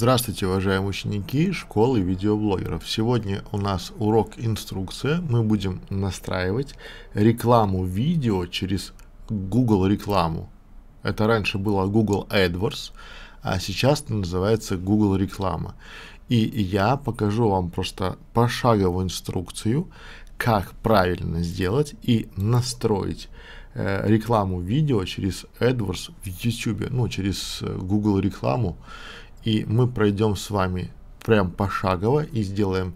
Здравствуйте, уважаемые ученики школы видеоблогеров. Сегодня у нас урок инструкция. Мы будем настраивать рекламу видео через Google рекламу. Это раньше было Google AdWords, а сейчас это называется Google реклама. И я покажу вам просто пошаговую инструкцию, как правильно сделать и настроить э, рекламу видео через AdWords в YouTube, ну, через э, Google рекламу и мы пройдем с вами прям пошагово и сделаем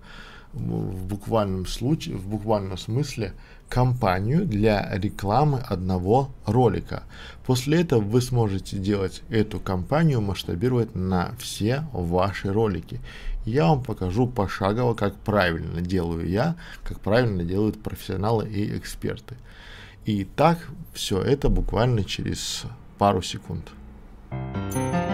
в буквальном случае, в буквальном смысле кампанию для рекламы одного ролика. После этого вы сможете делать эту кампанию, масштабировать на все ваши ролики. Я вам покажу пошагово, как правильно делаю я, как правильно делают профессионалы и эксперты. И так все это буквально через пару секунд. Thank you.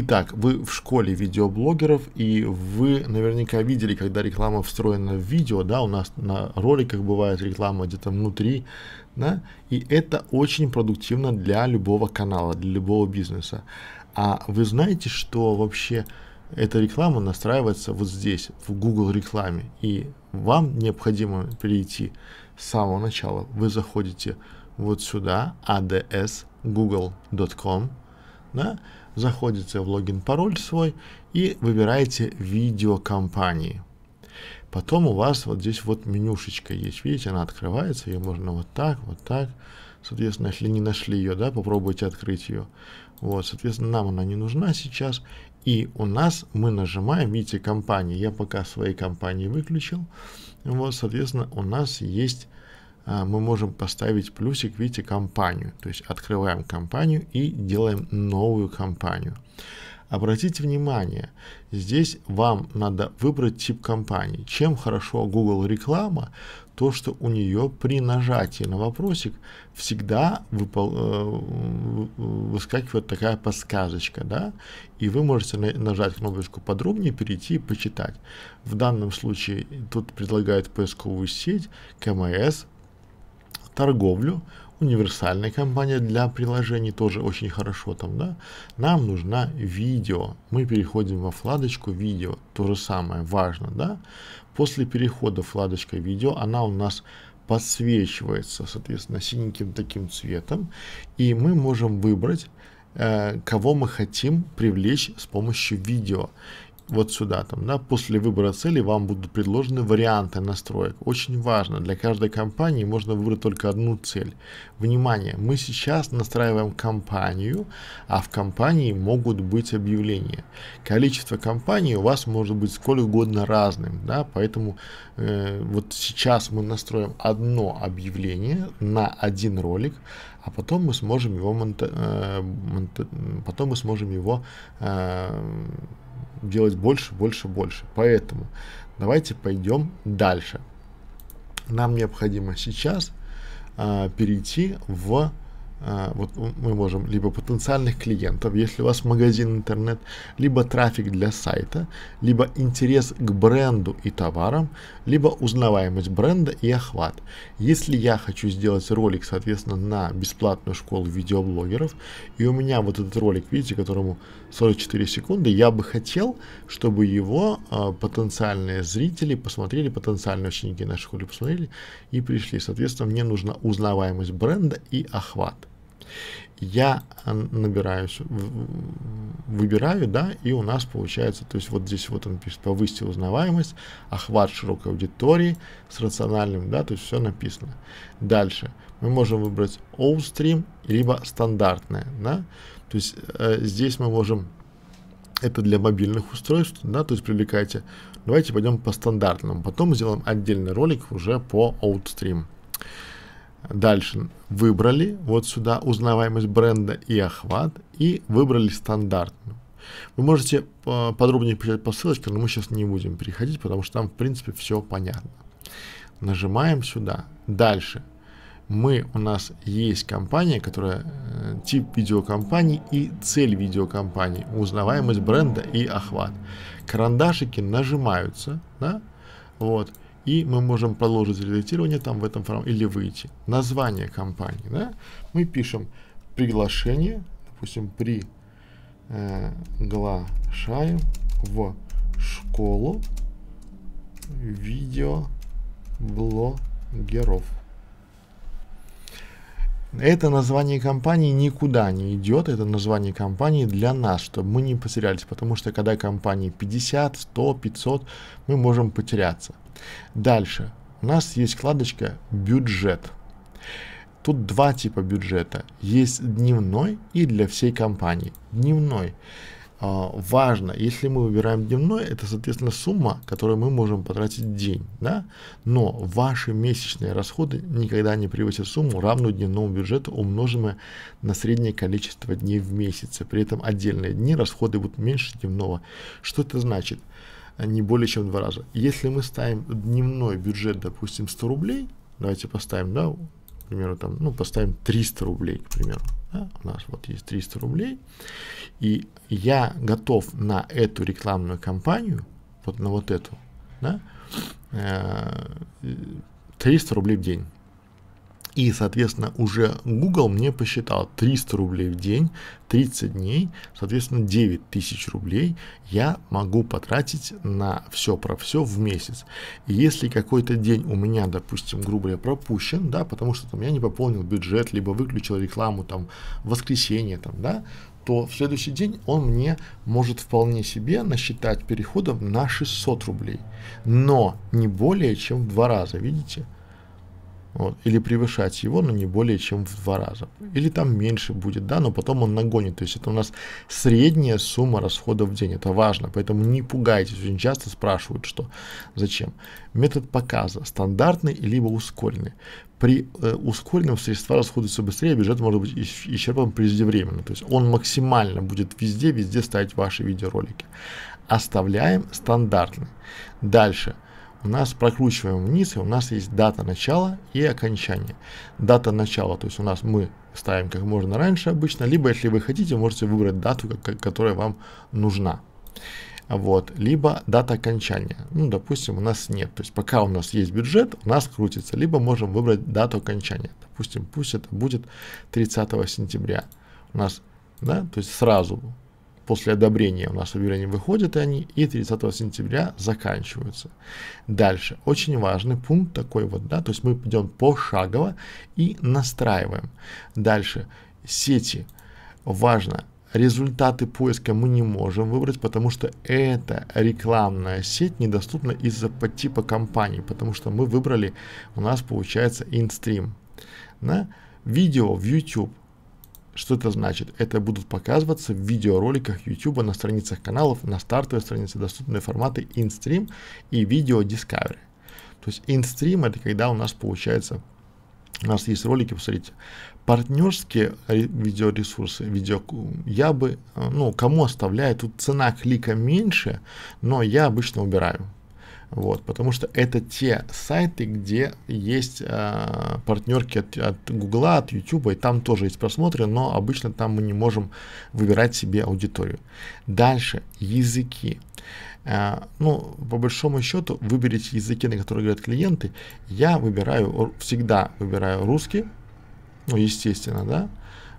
Итак, вы в школе видеоблогеров, и вы наверняка видели, когда реклама встроена в видео, да, у нас на роликах бывает реклама где-то внутри, да, и это очень продуктивно для любого канала, для любого бизнеса. А вы знаете, что вообще эта реклама настраивается вот здесь, в Google рекламе, и вам необходимо перейти с самого начала. Вы заходите вот сюда, ads.google.com, а да, заходите в логин-пароль свой и выбираете видео компании. Потом у вас вот здесь вот менюшечка есть, видите, она открывается, ее можно вот так, вот так. Соответственно, если не нашли ее, да, попробуйте открыть ее. Вот, соответственно, нам она не нужна сейчас. И у нас мы нажимаем, видите, компании. Я пока свои компании выключил. Вот, соответственно, у нас есть а, мы можем поставить плюсик, видите, компанию. То есть открываем компанию и делаем новую компанию. Обратите внимание, здесь вам надо выбрать тип компании. Чем хорошо Google реклама? То, что у нее при нажатии на вопросик всегда выпол... Э, выскакивает такая подсказочка, да? И вы можете нажать кнопочку подробнее, перейти и почитать. В данном случае тут предлагает поисковую сеть КМС торговлю. Универсальная компания для приложений тоже очень хорошо там, да. Нам нужна видео. Мы переходим во вкладочку видео. То же самое важно, да. После перехода вкладочка видео, она у нас подсвечивается, соответственно, синеньким таким цветом. И мы можем выбрать э, кого мы хотим привлечь с помощью видео вот сюда, там, да, после выбора цели вам будут предложены варианты настроек. Очень важно, для каждой компании можно выбрать только одну цель. Внимание, мы сейчас настраиваем компанию, а в компании могут быть объявления. Количество компаний у вас может быть сколь угодно разным, да, поэтому э, вот сейчас мы настроим одно объявление на один ролик, а потом мы сможем его, монта- э, монта- потом мы сможем его э, делать больше, больше, больше. Поэтому давайте пойдем дальше. Нам необходимо сейчас а, перейти в а, вот мы можем либо потенциальных клиентов, если у вас магазин интернет, либо трафик для сайта, либо интерес к бренду и товарам, либо узнаваемость бренда и охват. Если я хочу сделать ролик, соответственно, на бесплатную школу видеоблогеров, и у меня вот этот ролик, видите, которому 44 секунды, я бы хотел, чтобы его э, потенциальные зрители посмотрели, потенциальные ученики нашей школы посмотрели и пришли. Соответственно, мне нужна узнаваемость бренда и охват. Я а, набираюсь, выбираю, да, и у нас получается, то есть вот здесь вот он пишет, повысьте узнаваемость, охват широкой аудитории с рациональным, да, то есть все написано. Дальше мы можем выбрать OStream, либо стандартное. Да? То есть э, здесь мы можем, это для мобильных устройств, да, то есть привлекайте. Давайте пойдем по стандартному, потом сделаем отдельный ролик уже по OutStream. Дальше выбрали вот сюда узнаваемость бренда и охват и выбрали стандартную. Вы можете э, подробнее перейти по ссылочке, но мы сейчас не будем переходить, потому что там в принципе все понятно. Нажимаем сюда. Дальше мы, у нас есть компания, которая э, тип видеокомпании и цель видеокомпании, узнаваемость бренда и охват. Карандашики нажимаются, да, вот, и мы можем продолжить редактирование там в этом формате или выйти. Название компании, да, мы пишем приглашение, допустим, приглашаем э, в школу видеоблогеров. Это название компании никуда не идет, это название компании для нас, чтобы мы не потерялись, потому что когда компании 50, 100, 500, мы можем потеряться. Дальше, у нас есть вкладочка «Бюджет». Тут два типа бюджета. Есть дневной и для всей компании. Дневной – а, важно, если мы выбираем дневной, это, соответственно, сумма, которую мы можем потратить в день, да? но ваши месячные расходы никогда не превысят сумму, равную дневному бюджету, умноженную на среднее количество дней в месяце. При этом отдельные дни расходы будут меньше дневного. Что это значит? А, не более чем в два раза. Если мы ставим дневной бюджет, допустим, 100 рублей, давайте поставим, да, к примеру, там, ну, поставим 300 рублей, к примеру, да, у нас вот есть 300 рублей, и я готов на эту рекламную кампанию, вот на вот эту, да, 300 э, рублей в день. И, соответственно, уже Google мне посчитал 300 рублей в день, 30 дней, соответственно, 9000 рублей я могу потратить на все про все в месяц. И если какой-то день у меня, допустим, грубо говоря, пропущен, да, потому что там я не пополнил бюджет, либо выключил рекламу там в воскресенье, там, да, то в следующий день он мне может вполне себе насчитать переходом на 600 рублей, но не более чем в два раза, видите? вот, или превышать его, но не более чем в два раза. Или там меньше будет, да, но потом он нагонит. То есть это у нас средняя сумма расходов в день. Это важно, поэтому не пугайтесь. Очень часто спрашивают, что зачем. Метод показа стандартный либо ускоренный. При э, ускоренном средства расходуются быстрее, бюджет может быть исчерпан преждевременно. То есть он максимально будет везде-везде ставить ваши видеоролики. Оставляем стандартный. Дальше – у нас прокручиваем вниз, и у нас есть дата начала и окончания. Дата начала, то есть у нас мы ставим как можно раньше обычно, либо если вы хотите, можете выбрать дату, которая вам нужна. Вот, либо дата окончания. Ну, допустим, у нас нет. То есть пока у нас есть бюджет, у нас крутится. Либо можем выбрать дату окончания. Допустим, пусть это будет 30 сентября. У нас, да, то есть сразу после одобрения у нас объявления выходят они и 30 сентября заканчиваются. Дальше. Очень важный пункт такой вот, да, то есть мы идем пошагово и настраиваем. Дальше. Сети. Важно результаты поиска мы не можем выбрать, потому что эта рекламная сеть недоступна из-за типа компании, потому что мы выбрали, у нас получается InStream. Да? Видео в YouTube что это значит? Это будут показываться в видеороликах YouTube, на страницах каналов, на стартовой странице доступные форматы InStream и Video Discovery. То есть InStream это когда у нас получается, у нас есть ролики, посмотрите, партнерские видеоресурсы, видео, я бы, э, ну, кому оставляю, тут цена клика меньше, но я обычно убираю. Вот, потому что это те сайты, где есть э, а, партнерки от, от Google, от YouTube, и там тоже есть просмотры, но обычно там мы не можем выбирать себе аудиторию. Дальше, языки. Э, ну, по большому счету, выберите языки, на которые говорят клиенты. Я выбираю, всегда выбираю русский, ну, естественно, да,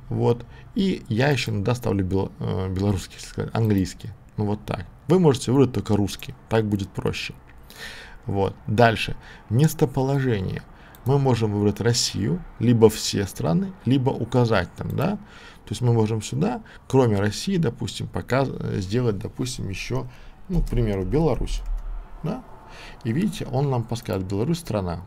вот, и я еще иногда ставлю бел, э, белорусский, если сказать, английский, ну, вот так. Вы можете выбрать только русский, так будет проще. Вот. Дальше. Местоположение. Мы можем выбрать Россию, либо все страны, либо указать там, да. То есть мы можем сюда, кроме России, допустим, пока сделать, допустим, еще, ну, к примеру, Беларусь. Да? И видите, он нам подскажет, Беларусь страна.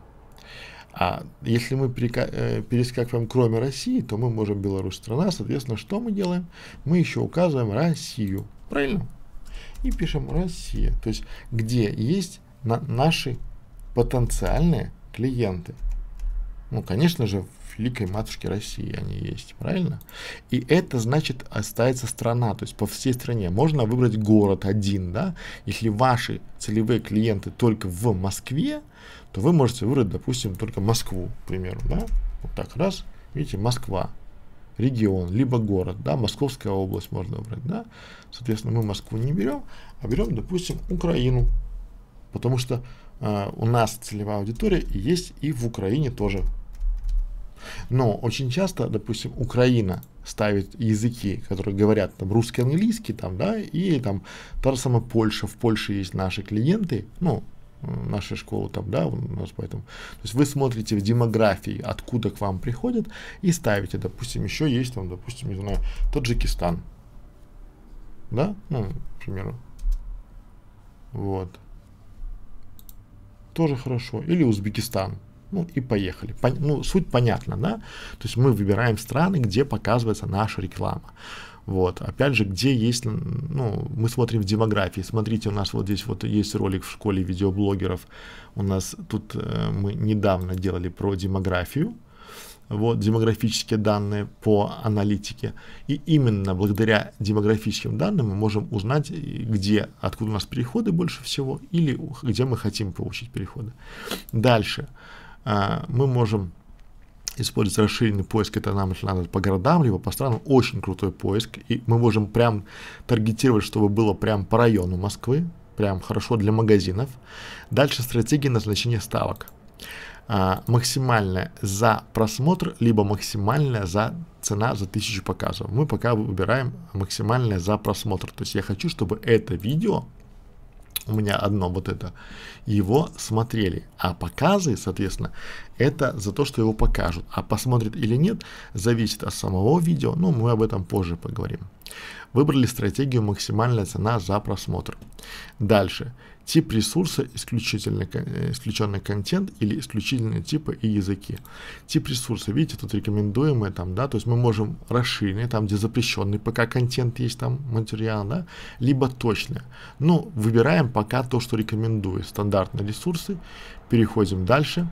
А если мы э, перескакиваем кроме России, то мы можем Беларусь страна, соответственно, что мы делаем? Мы еще указываем Россию, правильно? И пишем Россия, то есть где есть на наши потенциальные клиенты. Ну, конечно же, в Великой Матушке России они есть, правильно? И это значит остается страна, то есть по всей стране. Можно выбрать город один, да? Если ваши целевые клиенты только в Москве, то вы можете выбрать, допустим, только Москву, к примеру, да? Вот так раз, видите, Москва, регион, либо город, да, Московская область можно выбрать, да, соответственно, мы Москву не берем, а берем, допустим, Украину, Потому что э, у нас целевая аудитория есть и в Украине тоже. Но очень часто, допустим, Украина ставит языки, которые говорят там русский, английский, там, да, и там та же самая Польша, в Польше есть наши клиенты, ну, наши школы там, да, у нас поэтому. То есть вы смотрите в демографии, откуда к вам приходят, и ставите, допустим, еще есть там, допустим, не знаю, Таджикистан, да, ну, к примеру, вот, тоже хорошо, или Узбекистан, ну и поехали. Пон- ну, суть понятна, да? То есть мы выбираем страны, где показывается наша реклама. Вот, опять же, где есть, ну, мы смотрим в демографии, смотрите, у нас вот здесь вот есть ролик в школе видеоблогеров, у нас тут э, мы недавно делали про демографию, вот демографические данные по аналитике. И именно благодаря демографическим данным мы можем узнать, где, откуда у нас переходы больше всего или где мы хотим получить переходы. Дальше а, мы можем использовать расширенный поиск, это нам если надо по городам, либо по странам, очень крутой поиск, и мы можем прям таргетировать, чтобы было прям по району Москвы, прям хорошо для магазинов. Дальше стратегии назначения ставок. А, максимальная за просмотр, либо максимальная за цена за тысячу показов. Мы пока выбираем максимальное за просмотр. То есть я хочу, чтобы это видео, у меня одно вот это, его смотрели. А показы, соответственно, это за то, что его покажут. А посмотрит или нет, зависит от самого видео, но мы об этом позже поговорим. Выбрали стратегию максимальная цена за просмотр. Дальше. Тип ресурса – исключительный, э, исключенный контент или исключительные типы и языки. Тип ресурса, видите, тут рекомендуемые там, да, то есть мы можем расширенный, там, где запрещенный пока контент есть, там, материал, да, либо точный. Ну, выбираем пока то, что рекомендую, стандартные ресурсы, переходим дальше,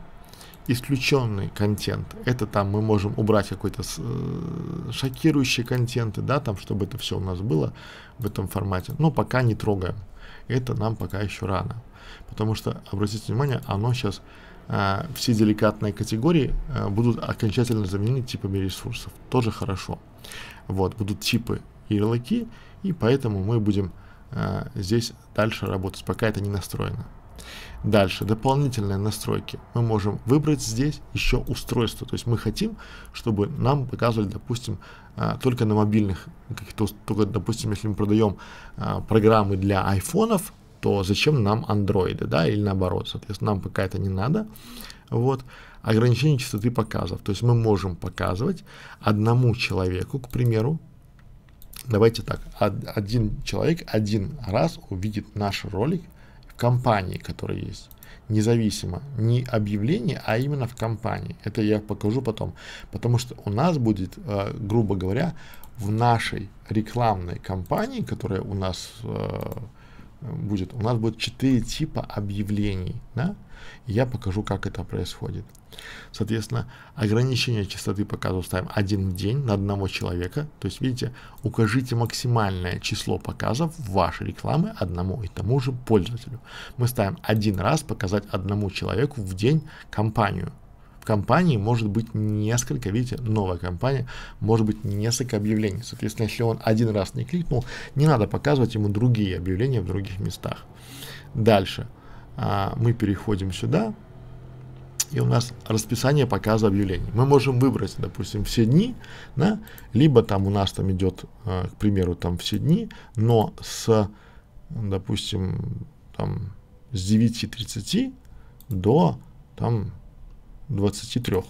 исключенный контент. Это там мы можем убрать какой-то э, шокирующий контент, да, там, чтобы это все у нас было в этом формате. Но пока не трогаем это нам пока еще рано. Потому что, обратите внимание, оно сейчас, э, все деликатные категории э, будут окончательно заменены типами ресурсов. Тоже хорошо. Вот, будут типы ярлыки, и поэтому мы будем э, здесь дальше работать, пока это не настроено. Дальше, дополнительные настройки. Мы можем выбрать здесь еще устройство. То есть мы хотим, чтобы нам показывали, допустим, а, только на мобильных, -то, только, допустим, если мы продаем а, программы для айфонов, то зачем нам андроиды, да, или наоборот, соответственно, нам пока это не надо. Вот, ограничение частоты показов. То есть мы можем показывать одному человеку, к примеру, давайте так, один человек один раз увидит наш ролик – компании, которые есть независимо не объявление, а именно в компании. Это я покажу потом, потому что у нас будет, э, грубо говоря, в нашей рекламной кампании, которая у нас э, будет. У нас будет четыре типа объявлений. Да? я покажу, как это происходит. Соответственно, ограничение частоты показов ставим один день на одного человека. То есть, видите, укажите максимальное число показов вашей рекламы одному и тому же пользователю. Мы ставим один раз показать одному человеку в день компанию компании может быть несколько, видите, новая компания, может быть несколько объявлений. Соответственно, если он один раз не кликнул, не надо показывать ему другие объявления в других местах. Дальше а, мы переходим сюда, и у нас расписание показа объявлений. Мы можем выбрать, допустим, все дни, да, либо там у нас там идет, а, к примеру, там все дни, но с, допустим, там с 9.30 до там 23.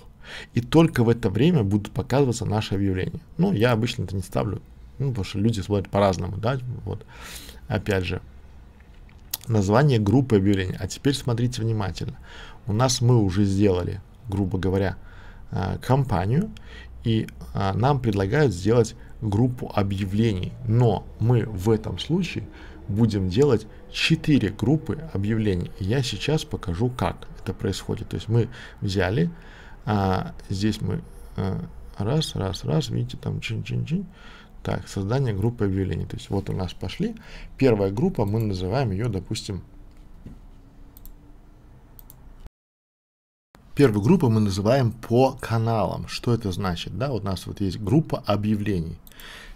И только в это время будут показываться наши объявления. Ну, я обычно это не ставлю, ну, потому что люди смотрят по-разному, да, вот. Опять же, название группы объявлений. А теперь смотрите внимательно. У нас мы уже сделали, грубо говоря, э, компанию, и э, нам предлагают сделать группу объявлений. Но мы в этом случае будем делать 4 группы объявлений. Я сейчас покажу, как это происходит. То есть мы взяли, а, здесь мы а, раз, раз, раз, видите, там чин-чин-чин. Так, создание группы объявлений. То есть вот у нас пошли. Первая группа, мы называем ее, допустим, Первую группу мы называем по каналам. Что это значит? Да, вот у нас вот есть группа объявлений.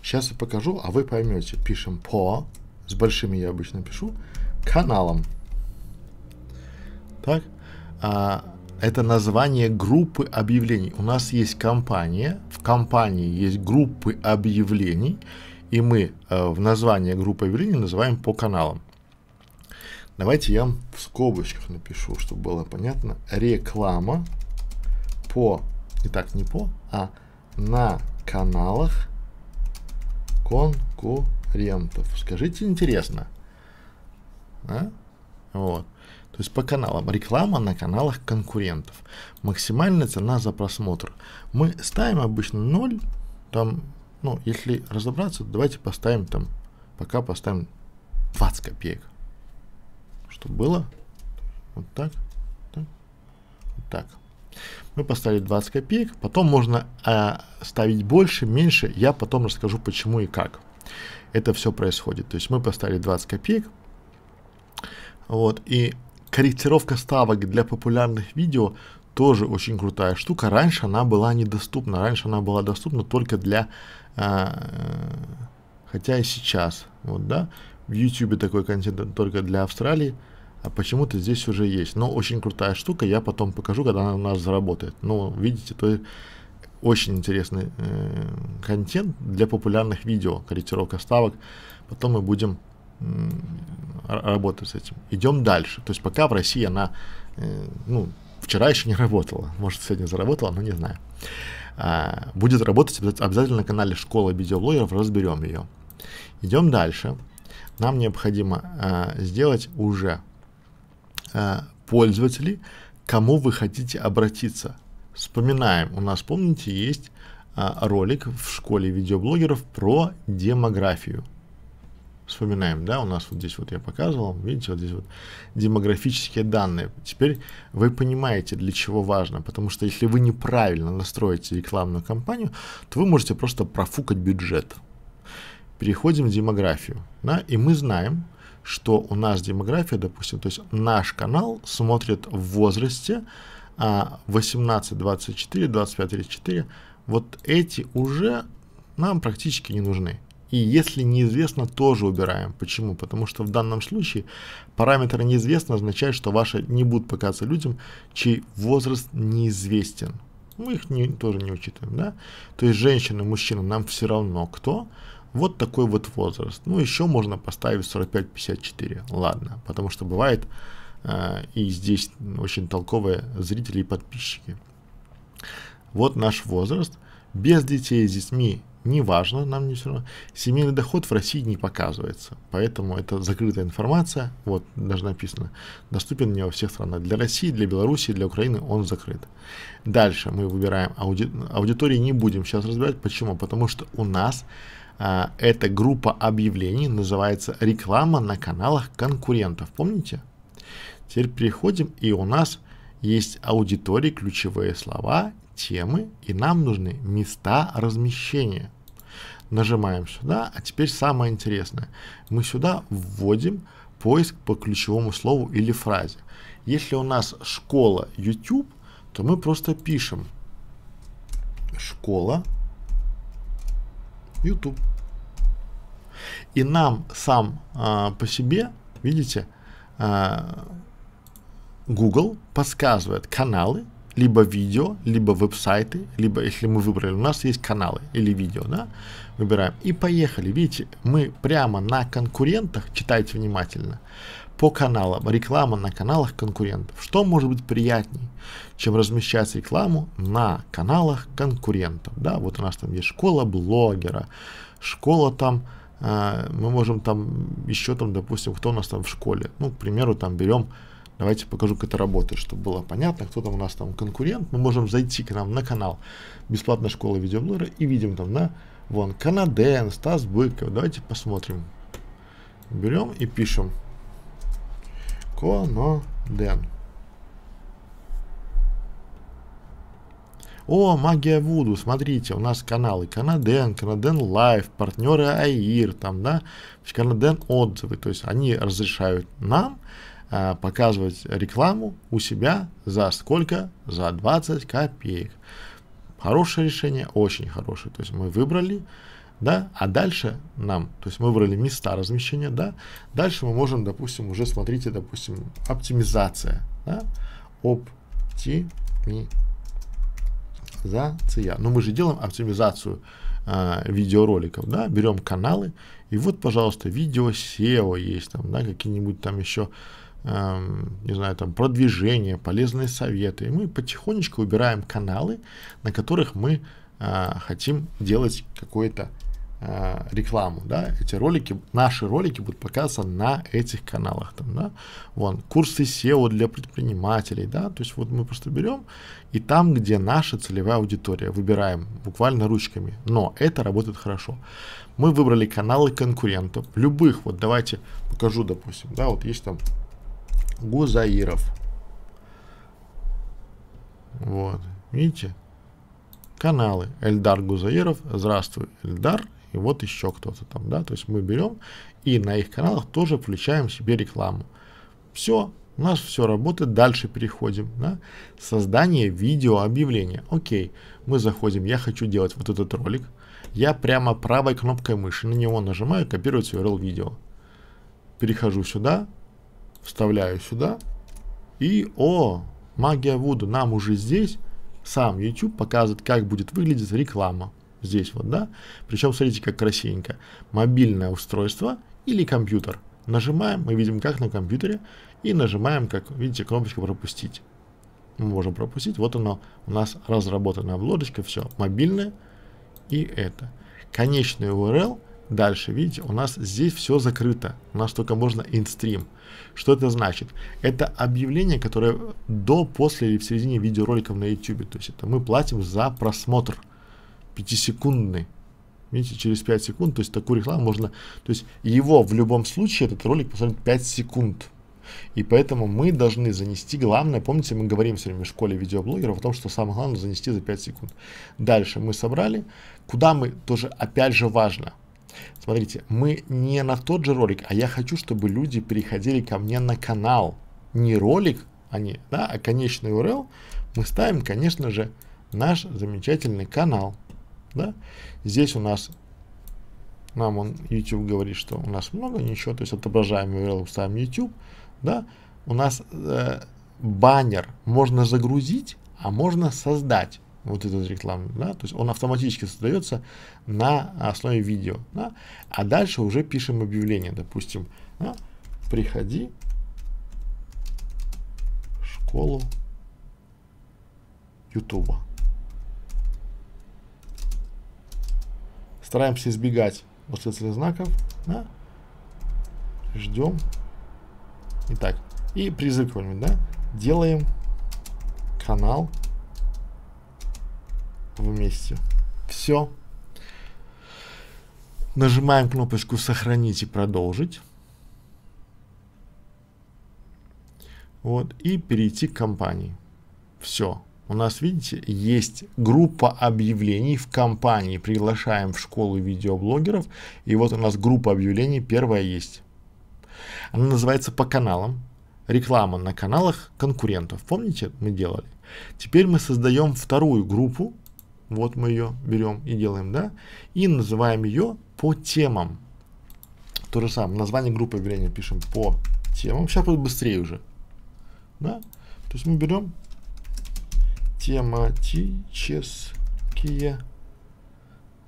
Сейчас я покажу, а вы поймете. Пишем по с большими я обычно пишу, каналом. Так, а, это название группы объявлений. У нас есть компания, в компании есть группы объявлений, и мы э, в название группы объявлений называем по каналам. Давайте я в скобочках напишу, чтобы было понятно. Реклама по, не так, не по, а на каналах конкурентов рентов. Скажите, интересно. Да? Вот. То есть по каналам. Реклама на каналах конкурентов. Максимальная цена за просмотр. Мы ставим обычно 0. Там, ну, если разобраться, давайте поставим там, пока поставим 20 копеек. Что было? Вот так. так вот так. Мы поставили 20 копеек. Потом можно э, ставить больше, меньше. Я потом расскажу, почему и как это все происходит. То есть мы поставили 20 копеек, вот, и корректировка ставок для популярных видео тоже очень крутая штука. Раньше она была недоступна, раньше она была доступна только для, э, хотя и сейчас, вот, да, в YouTube такой контент только для Австралии, а почему-то здесь уже есть. Но очень крутая штука, я потом покажу, когда она у нас заработает. Ну, видите, то очень интересный э, контент для популярных видео, корректировка ставок. Потом мы будем э, работать с этим. Идем дальше. То есть пока в России она, э, ну, вчера еще не работала. Может, сегодня заработала, но не знаю. А, будет работать обязательно на канале Школа видеоблогеров, разберем ее. Идем дальше. Нам необходимо а, сделать уже а, пользователей, кому вы хотите обратиться. Вспоминаем, у нас, помните, есть а, ролик в школе видеоблогеров про демографию. Вспоминаем, да, у нас вот здесь вот я показывал, видите, вот здесь вот демографические данные. Теперь вы понимаете, для чего важно, потому что если вы неправильно настроите рекламную кампанию, то вы можете просто профукать бюджет. Переходим в демографию, да, и мы знаем, что у нас демография, допустим, то есть наш канал смотрит в возрасте а 18, 24, 25, 34, вот эти уже нам практически не нужны. И если неизвестно, тоже убираем. Почему? Потому что в данном случае параметр неизвестно означает, что ваши не будут показываться людям, чей возраст неизвестен. Мы их не, тоже не учитываем, да? То есть женщины мужчины нам все равно кто. Вот такой вот возраст. Ну, еще можно поставить 45-54. Ладно, потому что бывает а, и здесь очень толковые зрители и подписчики. Вот наш возраст. Без детей, с детьми важно нам не все равно. Семейный доход в России не показывается, поэтому это закрытая информация, вот даже написано, доступен не во всех странах. Для России, для Беларуси, для Украины он закрыт. Дальше мы выбираем ауди... аудитории, не будем сейчас разбирать, почему, потому что у нас а, эта группа объявлений называется реклама на каналах конкурентов, помните? Теперь переходим, и у нас есть аудитории, ключевые слова, темы, и нам нужны места размещения. Нажимаем сюда, а теперь самое интересное. Мы сюда вводим поиск по ключевому слову или фразе. Если у нас школа YouTube, то мы просто пишем школа YouTube. И нам сам э, по себе, видите, э, Google подсказывает каналы, либо видео, либо веб-сайты, либо если мы выбрали, у нас есть каналы или видео, да, выбираем. И поехали, видите, мы прямо на конкурентах, читайте внимательно, по каналам, реклама на каналах конкурентов. Что может быть приятнее, чем размещать рекламу на каналах конкурентов, да, вот у нас там есть школа блогера, школа там, э, мы можем там еще там, допустим, кто у нас там в школе, ну, к примеру, там берем Давайте покажу, как это работает, чтобы было понятно, кто там у нас там конкурент. Мы можем зайти к нам на канал «Бесплатная школа видеоблогера» и видим там, на вон, Канаден, Стас Быков. Давайте посмотрим. Берем и пишем Коноден. О, магия Вуду, смотрите, у нас каналы Канаден, Канаден Лайв, партнеры АИР, там, да, Канаден отзывы, то есть они разрешают нам а, показывать рекламу у себя за сколько? За 20 копеек. Хорошее решение, очень хорошее. То есть мы выбрали, да, а дальше нам, то есть мы выбрали места размещения, да, дальше мы можем, допустим, уже смотрите, допустим, оптимизация, да, оптимизация. Но мы же делаем оптимизацию а, видеороликов, да, берем каналы, и вот, пожалуйста, видео SEO есть там, да, какие-нибудь там еще Эм, не знаю, там, продвижение, полезные советы. И мы потихонечку выбираем каналы, на которых мы а, хотим делать какую-то а, рекламу, да, эти ролики, наши ролики будут показываться на этих каналах, там, да, вон, курсы SEO для предпринимателей, да, то есть вот мы просто берем и там, где наша целевая аудитория, выбираем буквально ручками, но это работает хорошо. Мы выбрали каналы конкурентов, любых, вот давайте покажу, допустим, да, вот есть там Гузаиров. Вот, видите? Каналы. Эльдар Гузаиров, здравствуй, Эльдар. И вот еще кто-то там, да? То есть мы берем и на их каналах тоже включаем себе рекламу. Все, у нас все работает. Дальше переходим на создание видео объявления. Окей, мы заходим. Я хочу делать вот этот ролик. Я прямо правой кнопкой мыши на него нажимаю, копирую URL видео. Перехожу сюда, вставляю сюда. И, о, магия Вуду, нам уже здесь сам YouTube показывает, как будет выглядеть реклама. Здесь вот, да? Причем, смотрите, как красивенько. Мобильное устройство или компьютер. Нажимаем, мы видим, как на компьютере, и нажимаем, как, видите, кнопочку «Пропустить». Мы можем пропустить, вот оно, у нас разработана обложечка, все, мобильное и это. Конечный URL Дальше, видите, у нас здесь все закрыто. У нас только можно инстрим. Что это значит? Это объявление, которое до, после или в середине видеороликов на YouTube. То есть это мы платим за просмотр. Пятисекундный. Видите, через 5 секунд, то есть такую рекламу можно... То есть его в любом случае, этот ролик посмотрит 5 секунд. И поэтому мы должны занести главное, помните, мы говорим все время в школе видеоблогеров о том, что самое главное занести за 5 секунд. Дальше мы собрали, куда мы тоже, опять же, важно – Смотрите, мы не на тот же ролик, а я хочу, чтобы люди переходили ко мне на канал. Не ролик, а, не, да, а конечный URL мы ставим, конечно же, наш замечательный канал. Да? Здесь у нас, нам он YouTube говорит, что у нас много, ничего, то есть отображаем URL, ставим YouTube. Да? У нас э, баннер можно загрузить, а можно создать вот этот рекламы, да, то есть он автоматически создается на основе видео, да, а дальше уже пишем объявление, допустим, да, приходи в школу Ютуба. Стараемся избегать восклицательных знаков, да, ждем, итак, и призывками, да, делаем канал вместе. Все. Нажимаем кнопочку «Сохранить» и «Продолжить». Вот, и перейти к компании. Все. У нас, видите, есть группа объявлений в компании. Приглашаем в школу видеоблогеров. И вот у нас группа объявлений первая есть. Она называется «По каналам». Реклама на каналах конкурентов. Помните, мы делали? Теперь мы создаем вторую группу вот мы ее берем и делаем, да? И называем ее по темам. То же самое. Название группы явления пишем по темам. Сейчас будет быстрее уже. Да? То есть мы берем тематические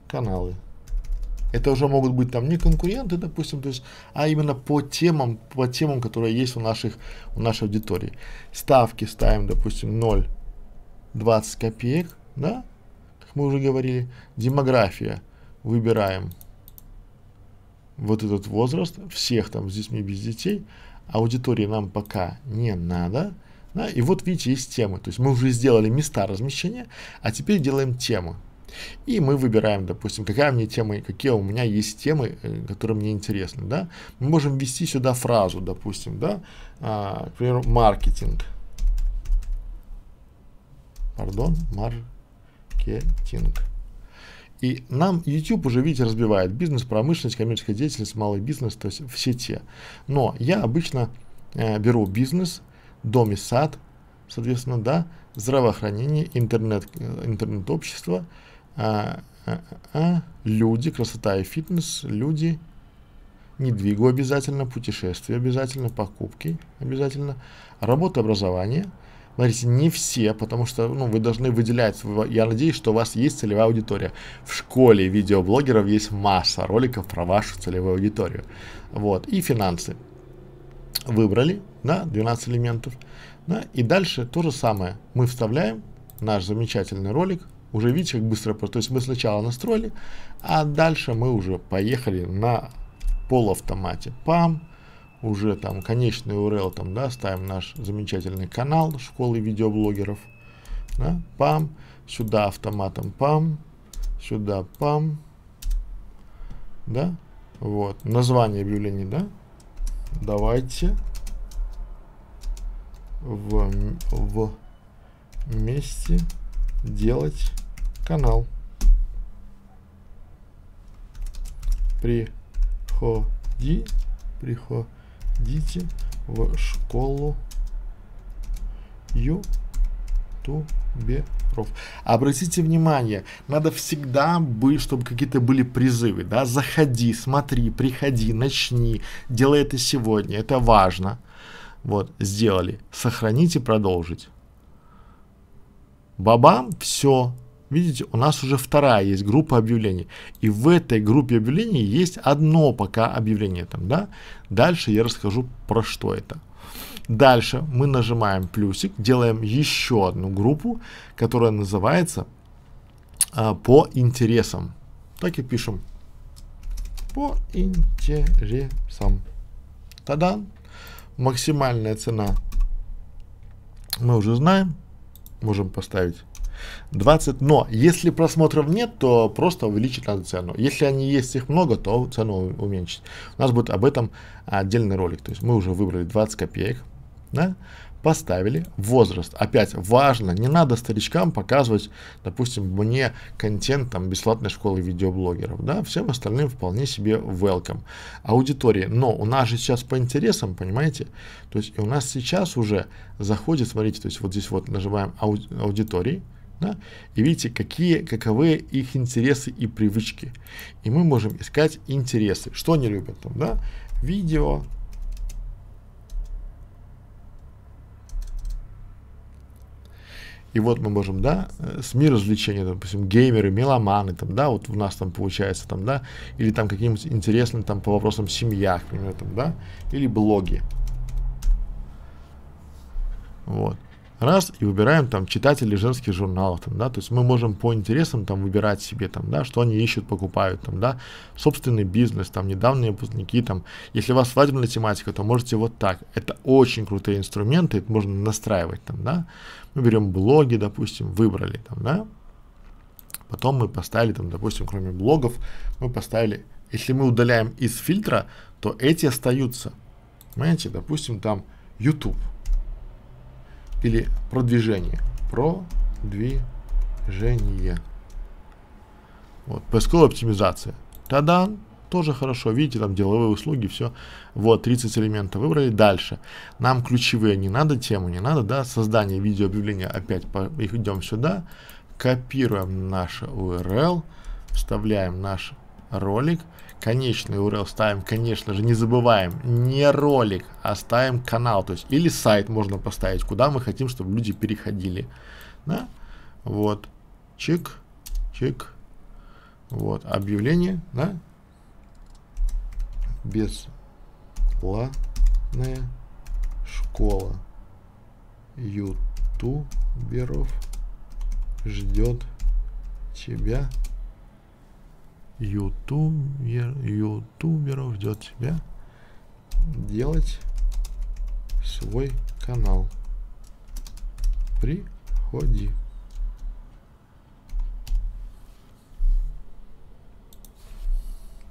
каналы. Это уже могут быть там не конкуренты, допустим, то есть, а именно по темам, по темам, которые есть у наших, у нашей аудитории. Ставки ставим, допустим, 0, 20 копеек, да, мы уже говорили. Демография. Выбираем вот этот возраст. Всех там с детьми, без детей. Аудитории нам пока не надо. Да? И вот видите, есть темы. То есть мы уже сделали места размещения, а теперь делаем темы. И мы выбираем, допустим, какая мне тема, какие у меня есть темы, э, которые мне интересны, да. Мы можем ввести сюда фразу, допустим, да, а, к примеру, маркетинг. Пардон, маркетинг маркетинг. И нам YouTube уже, видите, разбивает бизнес, промышленность, коммерческая деятельность, малый бизнес, то есть все те. Но я обычно э, беру бизнес, дом и сад, соответственно, да, здравоохранение, интернет, э, интернет-общество, э, э, э, люди, красота и фитнес, люди, недвигу обязательно, путешествия обязательно, покупки обязательно, работа, образование – Смотрите, не все, потому что ну, вы должны выделять. Я надеюсь, что у вас есть целевая аудитория. В школе видеоблогеров есть масса роликов про вашу целевую аудиторию. Вот. И финансы. Выбрали, да, 12 элементов. Да, и дальше то же самое. Мы вставляем наш замечательный ролик. Уже видите, как быстро, то есть мы сначала настроили, а дальше мы уже поехали на полуавтомате. Пам, уже там конечный URL там, да, ставим наш замечательный канал школы видеоблогеров, да, пам, сюда автоматом пам, сюда пам, да, вот, название объявлений, да, давайте в, в месте делать канал. Приходи, приходи идите в школу ютуберов. Обратите внимание, надо всегда быть, чтобы какие-то были призывы, да, заходи, смотри, приходи, начни, делай это сегодня, это важно. Вот, сделали. Сохранить и продолжить. Бабам, все, Видите, у нас уже вторая есть группа объявлений. И в этой группе объявлений есть одно пока объявление там, да. Дальше я расскажу про что это. Дальше мы нажимаем плюсик, делаем еще одну группу, которая называется а, по интересам. Так и пишем. По интересам. Тадан. Максимальная цена мы уже знаем. Можем поставить 20. Но если просмотров нет, то просто увеличить надо цену. Если они есть, их много, то цену уменьшить. У нас будет об этом отдельный ролик. То есть мы уже выбрали 20 копеек. Да? Поставили возраст. Опять важно, не надо старичкам показывать, допустим, мне контент там бесплатной школы видеоблогеров, да, всем остальным вполне себе welcome. Аудитории, но у нас же сейчас по интересам, понимаете, то есть у нас сейчас уже заходит, смотрите, то есть вот здесь вот нажимаем ауди аудитории, да? И видите, какие, каковы их интересы и привычки. И мы можем искать интересы. Что они любят там, да? Видео. И вот мы можем, да, э, СМИ развлечения, допустим, геймеры, меломаны, там, да, вот у нас там получается, там, да, или там каким нибудь интересным, там, по вопросам семья, к примеру, там, да, или блоги. Вот раз, и выбираем там читателей женских журналов, там, да, то есть мы можем по интересам там выбирать себе, там, да, что они ищут, покупают, там, да, собственный бизнес, там, недавние выпускники, там, если у вас свадебная тематика, то можете вот так, это очень крутые инструменты, это можно настраивать, там, да, мы берем блоги, допустим, выбрали, там, да, потом мы поставили, там, допустим, кроме блогов, мы поставили, если мы удаляем из фильтра, то эти остаются, понимаете, допустим, там, YouTube, или продвижение. Продвижение. Вот, поисковая оптимизация. Тогда тоже хорошо. Видите, там деловые услуги, все. Вот, 30 элементов выбрали. Дальше. Нам ключевые не надо, тему не надо, да. Создание видео объявления опять по, идем сюда. Копируем наш URL. Вставляем наш ролик конечный URL ставим, конечно же, не забываем, не ролик, а ставим канал, то есть или сайт можно поставить, куда мы хотим, чтобы люди переходили. Да? Вот, чик, чик, вот, объявление, да, бесплатная школа ютуберов ждет тебя ютубер, ютуберов ждет тебя делать свой канал. Приходи.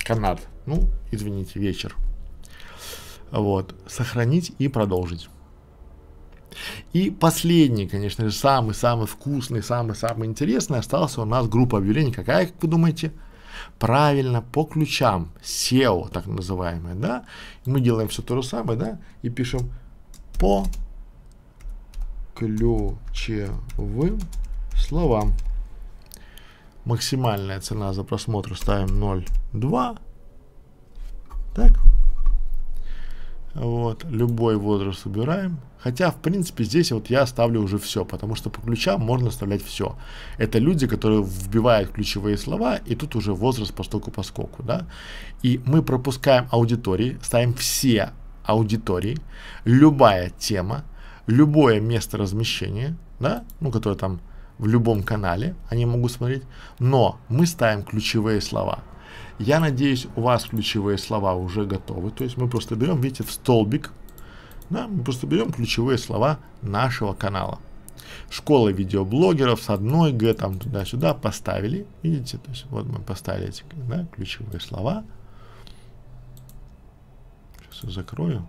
Канат. Ну, извините, вечер. Вот. Сохранить и продолжить. И последний, конечно же, самый-самый вкусный, самый-самый интересный остался у нас группа объявлений. Какая, как вы думаете? правильно по ключам, SEO так называемое, да, мы делаем все то же самое, да, и пишем по ключевым словам. Максимальная цена за просмотр ставим 0,2. Так, вот, любой возраст убираем. Хотя, в принципе, здесь вот я ставлю уже все, потому что по ключам можно оставлять все. Это люди, которые вбивают ключевые слова, и тут уже возраст по стоку по скоку, да. И мы пропускаем аудитории, ставим все аудитории, любая тема, любое место размещения, да, ну, которое там в любом канале, они могут смотреть, но мы ставим ключевые слова. Я надеюсь, у вас ключевые слова уже готовы. То есть мы просто берем, видите, в столбик. Да, мы просто берем ключевые слова нашего канала. Школа видеоблогеров с одной Г там туда-сюда поставили. Видите, то есть вот мы поставили эти да, ключевые слова. Сейчас я закрою,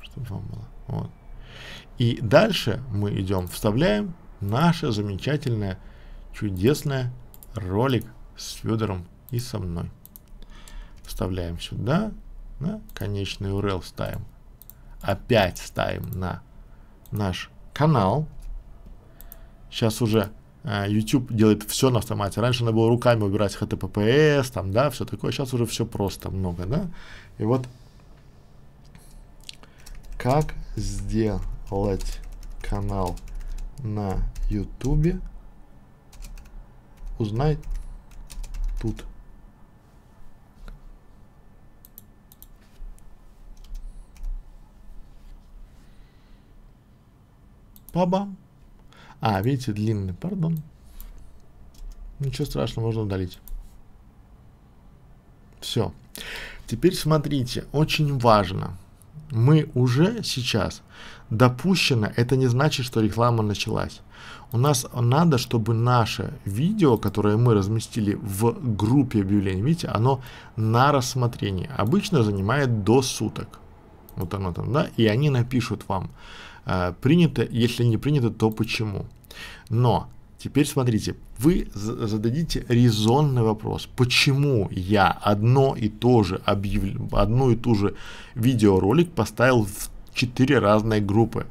чтобы вам было. Вот. И дальше мы идем, вставляем наше замечательное, чудесное ролик с Федором и со мной. Вставляем сюда, на конечный URL ставим. Опять ставим на наш канал. Сейчас уже э, YouTube делает все на автомате. Раньше надо было руками убирать HTTPS, там, да, все такое. Сейчас уже все просто много, да. И вот как сделать канал на YouTube, узнать тут. Бабам. А, видите, длинный, пардон. Ничего страшного, можно удалить. Все. Теперь смотрите, очень важно. Мы уже сейчас допущено, это не значит, что реклама началась. У нас надо, чтобы наше видео, которое мы разместили в группе объявлений, видите, оно на рассмотрение Обычно занимает до суток. Вот оно там, да, и они напишут вам Э, принято, если не принято, то почему. Но теперь смотрите, вы зададите резонный вопрос, почему я одно и то же объявлю, одну и ту же видеоролик поставил в четыре разные группы.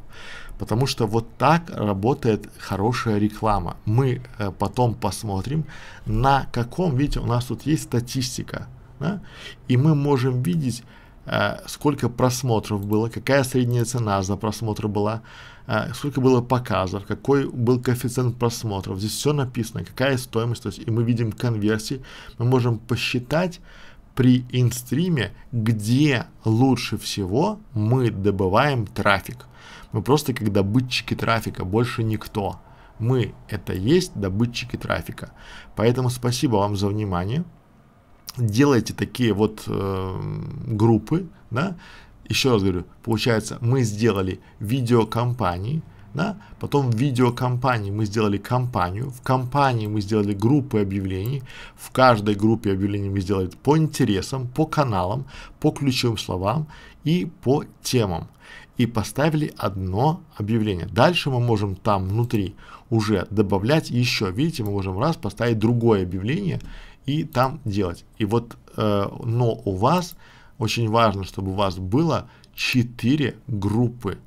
Потому что вот так работает хорошая реклама. Мы э, потом посмотрим, на каком, видите, у нас тут есть статистика. Да? И мы можем видеть, Э, сколько просмотров было, какая средняя цена за просмотр была, э, сколько было показов, какой был коэффициент просмотров. Здесь все написано, какая стоимость, то есть, и мы видим конверсии, мы можем посчитать при инстриме, где лучше всего мы добываем трафик. Мы просто как добытчики трафика, больше никто. Мы это есть добытчики трафика. Поэтому спасибо вам за внимание делаете такие вот э, группы, да, еще раз говорю, получается, мы сделали видеокомпании, да, потом в видеокомпании мы сделали компанию, в компании мы сделали группы объявлений, в каждой группе объявлений мы сделали по интересам, по каналам, по ключевым словам и по темам. И поставили одно объявление. Дальше мы можем там внутри уже добавлять еще. Видите, мы можем раз поставить другое объявление и там делать. И вот, э, но у вас очень важно, чтобы у вас было 4 группы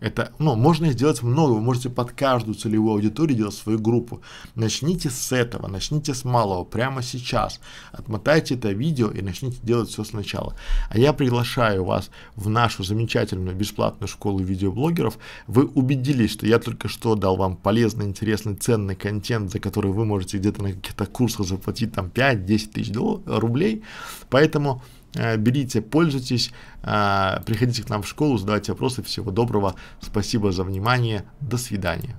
это, ну, можно сделать много, вы можете под каждую целевую аудиторию делать свою группу. Начните с этого, начните с малого, прямо сейчас. Отмотайте это видео и начните делать все сначала. А я приглашаю вас в нашу замечательную бесплатную школу видеоблогеров. Вы убедились, что я только что дал вам полезный, интересный, ценный контент, за который вы можете где-то на каких-то курсах заплатить там 5-10 тысяч рублей. Поэтому Э, берите, пользуйтесь, э, приходите к нам в школу, задавайте вопросы. Всего доброго, спасибо за внимание, до свидания.